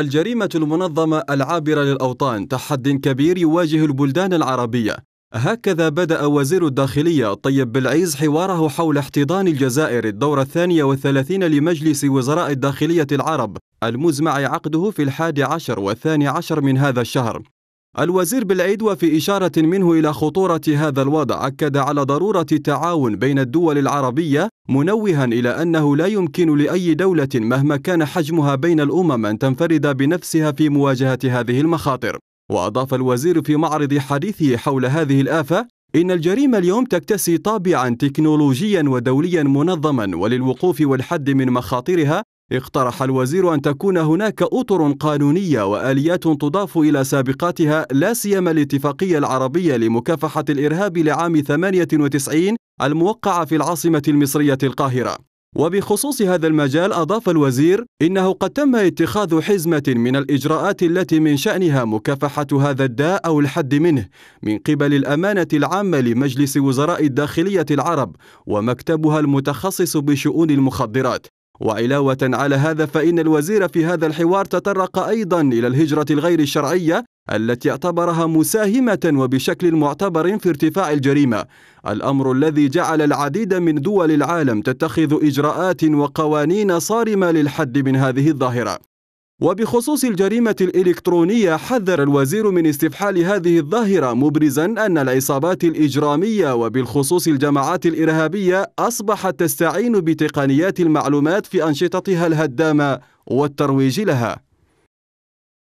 الجريمة المنظمة العابرة للأوطان تحد كبير يواجه البلدان العربية هكذا بدأ وزير الداخلية طيب بالعيز حواره حول احتضان الجزائر الدورة الثانية والثلاثين لمجلس وزراء الداخلية العرب المزمع عقده في الحادي عشر والثاني عشر من هذا الشهر الوزير بالعيد وفي إشارة منه إلى خطورة هذا الوضع أكد على ضرورة تعاون بين الدول العربية منوها إلى أنه لا يمكن لأي دولة مهما كان حجمها بين الأمم أن تنفرد بنفسها في مواجهة هذه المخاطر وأضاف الوزير في معرض حديثه حول هذه الآفة إن الجريمة اليوم تكتسي طابعا تكنولوجيا ودوليا منظما وللوقوف والحد من مخاطرها اقترح الوزير أن تكون هناك أطر قانونية وآليات تضاف إلى سابقاتها لا سيما الاتفاقية العربية لمكافحة الإرهاب لعام 98 الموقعة في العاصمة المصرية القاهرة وبخصوص هذا المجال أضاف الوزير إنه قد تم اتخاذ حزمة من الإجراءات التي من شأنها مكافحة هذا الداء أو الحد منه من قبل الأمانة العامة لمجلس وزراء الداخلية العرب ومكتبها المتخصص بشؤون المخدرات وعلاوة على هذا فإن الوزير في هذا الحوار تطرق أيضا إلى الهجرة الغير الشرعية التي اعتبرها مساهمة وبشكل معتبر في ارتفاع الجريمة، الأمر الذي جعل العديد من دول العالم تتخذ إجراءات وقوانين صارمة للحد من هذه الظاهرة. وبخصوص الجريمة الإلكترونية حذر الوزير من استفحال هذه الظاهرة مبرزا أن العصابات الإجرامية وبالخصوص الجماعات الإرهابية أصبحت تستعين بتقنيات المعلومات في أنشطتها الهدامة والترويج لها